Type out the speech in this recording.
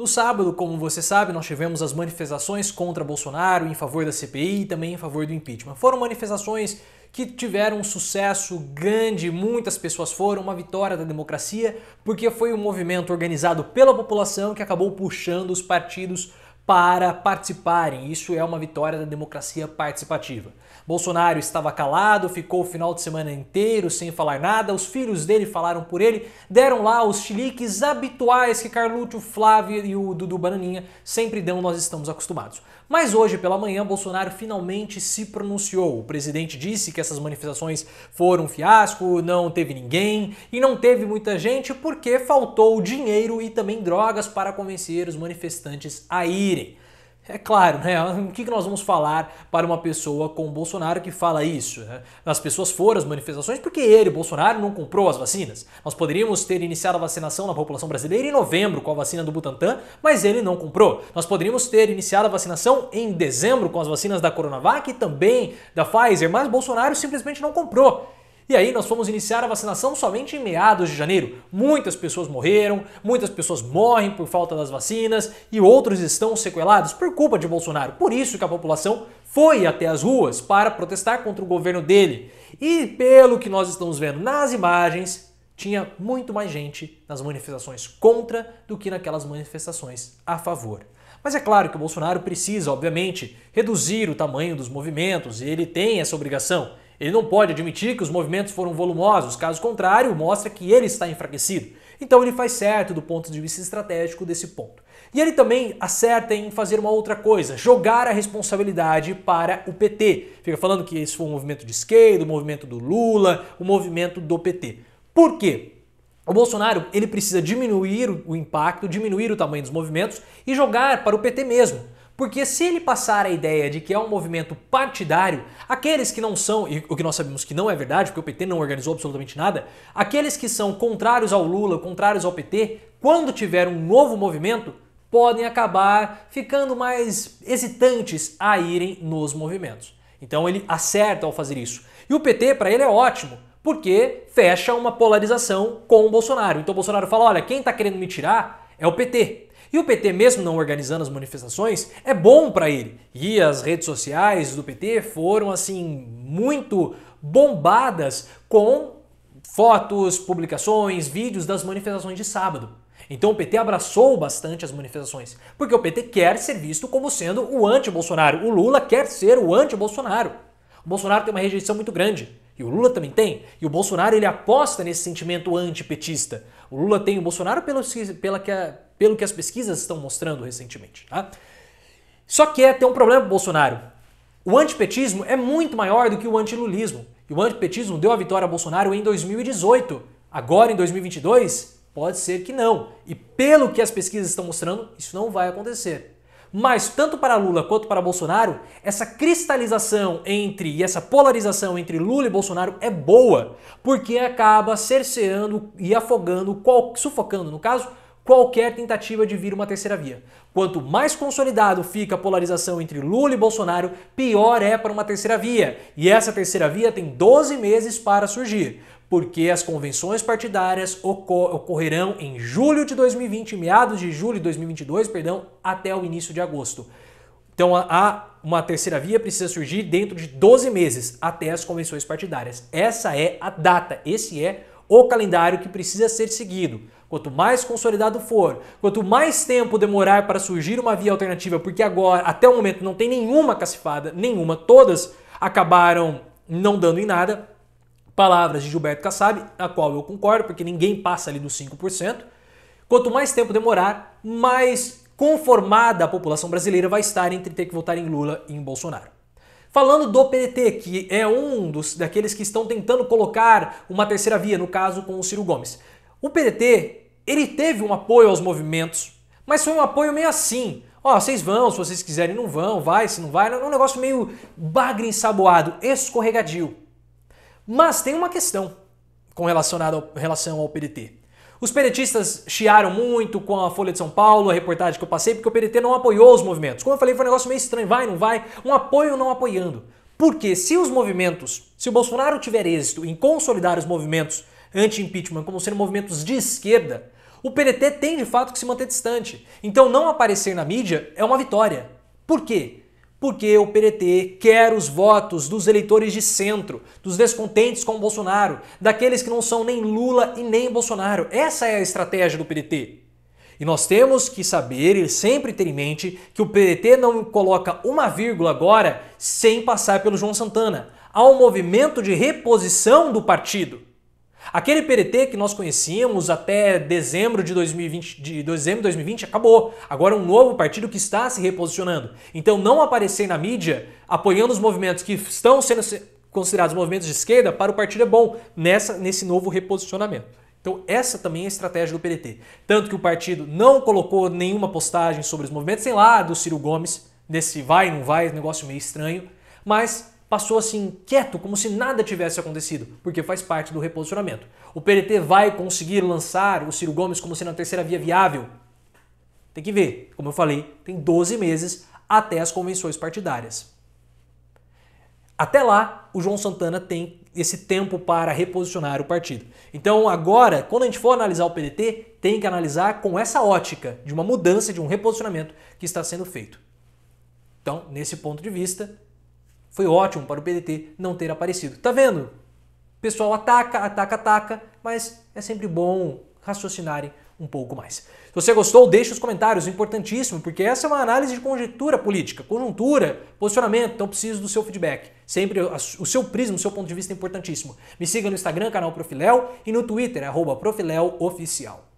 No sábado, como você sabe, nós tivemos as manifestações contra Bolsonaro, em favor da CPI e também em favor do impeachment. Foram manifestações que tiveram um sucesso grande, muitas pessoas foram, uma vitória da democracia, porque foi um movimento organizado pela população que acabou puxando os partidos para participarem. Isso é uma vitória da democracia participativa. Bolsonaro estava calado, ficou o final de semana inteiro sem falar nada, os filhos dele falaram por ele, deram lá os chiliques habituais que Carluto, Flávio e o Dudu Bananinha sempre dão, nós estamos acostumados. Mas hoje pela manhã, Bolsonaro finalmente se pronunciou. O presidente disse que essas manifestações foram um fiasco, não teve ninguém e não teve muita gente porque faltou dinheiro e também drogas para convencer os manifestantes a irem. É claro, né? O que nós vamos falar para uma pessoa com o Bolsonaro que fala isso? Né? As pessoas foram às manifestações porque ele, Bolsonaro, não comprou as vacinas. Nós poderíamos ter iniciado a vacinação na população brasileira em novembro com a vacina do Butantan, mas ele não comprou. Nós poderíamos ter iniciado a vacinação em dezembro com as vacinas da Coronavac e também da Pfizer, mas Bolsonaro simplesmente não comprou. E aí nós fomos iniciar a vacinação somente em meados de janeiro. Muitas pessoas morreram, muitas pessoas morrem por falta das vacinas e outros estão sequelados por culpa de Bolsonaro. Por isso que a população foi até as ruas para protestar contra o governo dele. E pelo que nós estamos vendo nas imagens, tinha muito mais gente nas manifestações contra do que naquelas manifestações a favor. Mas é claro que o Bolsonaro precisa, obviamente, reduzir o tamanho dos movimentos e ele tem essa obrigação. Ele não pode admitir que os movimentos foram volumosos, caso contrário, mostra que ele está enfraquecido. Então ele faz certo do ponto de vista estratégico desse ponto. E ele também acerta em fazer uma outra coisa, jogar a responsabilidade para o PT. Fica falando que esse foi um movimento de esquerda, o um movimento do Lula, o um movimento do PT. Por quê? O Bolsonaro ele precisa diminuir o impacto, diminuir o tamanho dos movimentos e jogar para o PT mesmo. Porque se ele passar a ideia de que é um movimento partidário, aqueles que não são, e o que nós sabemos que não é verdade, porque o PT não organizou absolutamente nada, aqueles que são contrários ao Lula, contrários ao PT, quando tiver um novo movimento, podem acabar ficando mais hesitantes a irem nos movimentos. Então ele acerta ao fazer isso. E o PT, para ele, é ótimo, porque fecha uma polarização com o Bolsonaro. Então o Bolsonaro fala: olha, quem está querendo me tirar é o PT. E o PT, mesmo não organizando as manifestações, é bom para ele. E as redes sociais do PT foram, assim, muito bombadas com fotos, publicações, vídeos das manifestações de sábado. Então o PT abraçou bastante as manifestações, porque o PT quer ser visto como sendo o anti-Bolsonaro. O Lula quer ser o anti-Bolsonaro. O Bolsonaro tem uma rejeição muito grande. E o Lula também tem. E o Bolsonaro ele aposta nesse sentimento antipetista. O Lula tem o Bolsonaro pelo, pela, pelo que as pesquisas estão mostrando recentemente. Tá? Só que é, tem um problema o Bolsonaro. O antipetismo é muito maior do que o antilulismo. E o antipetismo deu a vitória a Bolsonaro em 2018. Agora, em 2022, pode ser que não. E pelo que as pesquisas estão mostrando, isso não vai acontecer. Mas tanto para Lula quanto para Bolsonaro, essa cristalização entre e essa polarização entre Lula e Bolsonaro é boa, porque acaba cerceando e afogando, sufocando, no caso, qualquer tentativa de vir uma terceira via. Quanto mais consolidado fica a polarização entre Lula e Bolsonaro, pior é para uma terceira via. E essa terceira via tem 12 meses para surgir, porque as convenções partidárias ocorrerão em julho de 2020, meados de julho de 2022, perdão, até o início de agosto. Então, há uma terceira via precisa surgir dentro de 12 meses, até as convenções partidárias. Essa é a data, esse é o calendário que precisa ser seguido. Quanto mais consolidado for, quanto mais tempo demorar para surgir uma via alternativa, porque agora, até o momento, não tem nenhuma cacifada, nenhuma, todas acabaram não dando em nada. Palavras de Gilberto Kassab, a qual eu concordo, porque ninguém passa ali dos 5%. Quanto mais tempo demorar, mais conformada a população brasileira vai estar entre ter que votar em Lula e em Bolsonaro. Falando do PDT, que é um dos daqueles que estão tentando colocar uma terceira via, no caso com o Ciro Gomes. O PDT, ele teve um apoio aos movimentos, mas foi um apoio meio assim. Ó, oh, vocês vão, se vocês quiserem, não vão, vai, se não vai. É um negócio meio bagre ensaboado, escorregadio. Mas tem uma questão com ao, relação ao PDT. Os peretistas chiaram muito com a Folha de São Paulo, a reportagem que eu passei, porque o PDT não apoiou os movimentos. Como eu falei, foi um negócio meio estranho, vai, não vai, um apoio não apoiando. Porque se os movimentos, se o Bolsonaro tiver êxito em consolidar os movimentos anti-impeachment como sendo movimentos de esquerda, o PDT tem de fato que se manter distante. Então não aparecer na mídia é uma vitória. Por quê? porque o PDT quer os votos dos eleitores de centro, dos descontentes com Bolsonaro, daqueles que não são nem Lula e nem Bolsonaro. Essa é a estratégia do PDT. E nós temos que saber e sempre ter em mente que o PDT não coloca uma vírgula agora sem passar pelo João Santana. Há um movimento de reposição do partido. Aquele PDT que nós conhecíamos até dezembro de 2020, de dezembro de 2020 acabou. Agora um novo partido que está se reposicionando. Então não aparecer na mídia apoiando os movimentos que estão sendo considerados movimentos de esquerda para o partido é bom nessa, nesse novo reposicionamento. Então essa também é a estratégia do PDT. Tanto que o partido não colocou nenhuma postagem sobre os movimentos, sei lá, do Ciro Gomes, nesse vai, não vai, negócio meio estranho, mas passou assim quieto, como se nada tivesse acontecido, porque faz parte do reposicionamento. O PDT vai conseguir lançar o Ciro Gomes como sendo a terceira via viável? Tem que ver. Como eu falei, tem 12 meses até as convenções partidárias. Até lá, o João Santana tem esse tempo para reposicionar o partido. Então, agora, quando a gente for analisar o PDT, tem que analisar com essa ótica de uma mudança, de um reposicionamento que está sendo feito. Então, nesse ponto de vista, foi ótimo para o PDT não ter aparecido. Tá vendo? O pessoal ataca, ataca, ataca, mas é sempre bom raciocinarem um pouco mais. Se você gostou, deixe os comentários, é importantíssimo, porque essa é uma análise de conjectura política, conjuntura, posicionamento, então preciso do seu feedback. Sempre o seu prisma, o seu ponto de vista é importantíssimo. Me siga no Instagram, canal Profilel, e no Twitter, arroba Oficial.